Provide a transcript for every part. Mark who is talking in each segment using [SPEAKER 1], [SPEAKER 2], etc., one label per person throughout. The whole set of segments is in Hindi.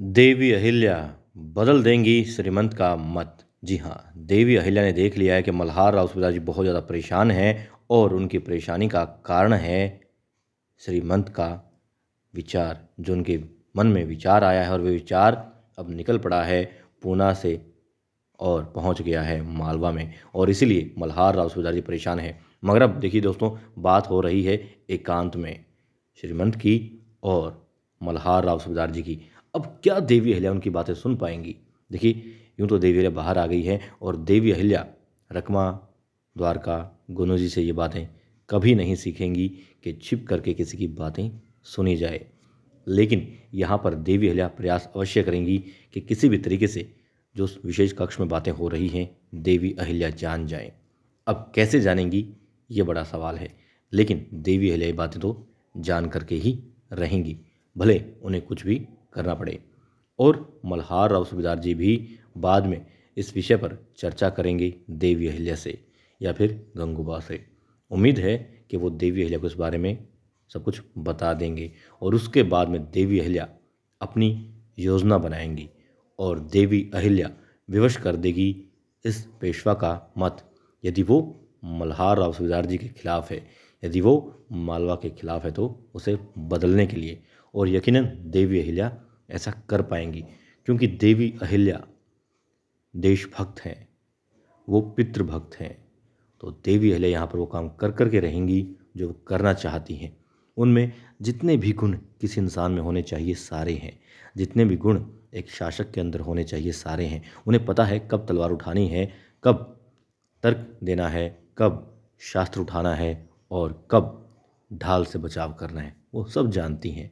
[SPEAKER 1] देवी अहिल्या बदल देंगी श्रीमंत का मत जी हाँ देवी अहिल्या ने देख लिया है कि मल्हार राव सुबेदार जी बहुत ज़्यादा परेशान हैं और उनकी परेशानी का कारण है श्रीमंत का विचार जो उनके मन में विचार आया है और वे विचार अब निकल पड़ा है पूना से और पहुंच गया है मालवा में और इसीलिए मल्हार राव सुबेदार जी परेशान हैं मगर अब देखिए दोस्तों बात हो रही है एकांत में श्रीमंत की और मल्हार राव सुबेदार जी की अब क्या देवी अहिल्या उनकी बातें सुन पाएंगी देखिए यूँ तो देवी अहिल्या बाहर आ गई है और देवी अहिल्या रकमा द्वारका गोनू जी से ये बातें कभी नहीं सीखेंगी कि छिप करके किसी की बातें सुनी जाए लेकिन यहाँ पर देवी अहिल्या प्रयास अवश्य करेंगी कि किसी भी तरीके से जो विशेष कक्ष में बातें हो रही हैं देवी अहिल्या जान जाएं। अब कैसे जानेंगी ये बड़ा सवाल है लेकिन देवी अहिल्या ये बातें तो जान करके ही रहेंगी भले उन्हें कुछ भी करना पड़े और मल्हार राव सूबेदार जी भी बाद में इस विषय पर चर्चा करेंगे देवी अहिल्या से या फिर गंगूबा से उम्मीद है कि वो देवी अहिल्या को इस बारे में सब कुछ बता देंगे और उसके बाद में देवी अहिल्या अपनी योजना बनाएंगी और देवी अहिल्या विवश कर देगी इस पेशवा का मत यदि वो मल्हार राव सूबेदार जी के खिलाफ है यदि वो मालवा के खिलाफ है तो उसे बदलने के लिए और यकीनन देवी अहिल्या ऐसा कर पाएंगी क्योंकि देवी अहिल्या देशभक्त हैं वो पितृभक्त हैं तो देवी अहिल्या यहाँ पर वो काम कर कर के रहेंगी जो करना चाहती हैं उनमें जितने भी गुण किसी इंसान में होने चाहिए सारे हैं जितने भी गुण एक शासक के अंदर होने चाहिए सारे हैं उन्हें पता है कब तलवार उठानी है कब तर्क देना है कब शास्त्र उठाना है और कब ढाल से बचाव करना है वो सब जानती हैं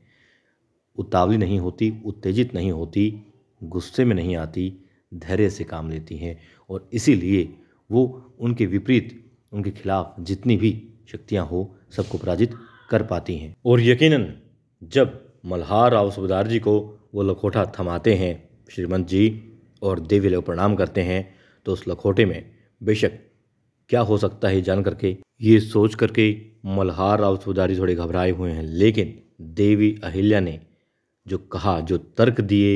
[SPEAKER 1] उतावली नहीं होती उत्तेजित नहीं होती गुस्से में नहीं आती धैर्य से काम लेती हैं और इसीलिए वो उनके विपरीत उनके खिलाफ जितनी भी शक्तियाँ हो सबको पराजित कर पाती हैं और यकीनन जब मल्हार राव सुबेदार जी को वो लखोटा थमाते हैं श्रीमंत जी और देवी लोग प्रणाम करते हैं तो उस लखोटे में बेशक क्या हो सकता है जान करके ये सोच करके मल्हार राव जी थोड़े घबराए हुए हैं लेकिन देवी अहिल्या ने जो कहा जो तर्क दिए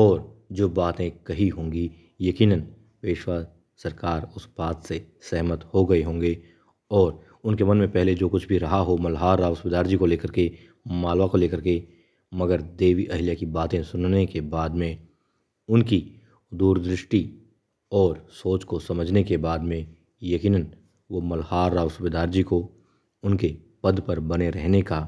[SPEAKER 1] और जो बातें कही होंगी यकीनन पेशवा सरकार उस बात से सहमत हो गए होंगे और उनके मन में पहले जो कुछ भी रहा हो मल्हार राव सुबेदार जी को लेकर के मालवा को लेकर के मगर देवी अहिल्या की बातें सुनने के बाद में उनकी दूरदृष्टि और सोच को समझने के बाद में यकीनन वो मल्हार राव सुबेदार जी को उनके पद पर बने रहने का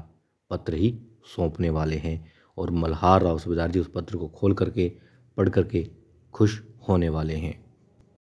[SPEAKER 1] पत्र ही सौंपने वाले हैं और मल्हार राव सूबेदार जी उस पत्र को खोल करके पढ़ करके खुश होने वाले हैं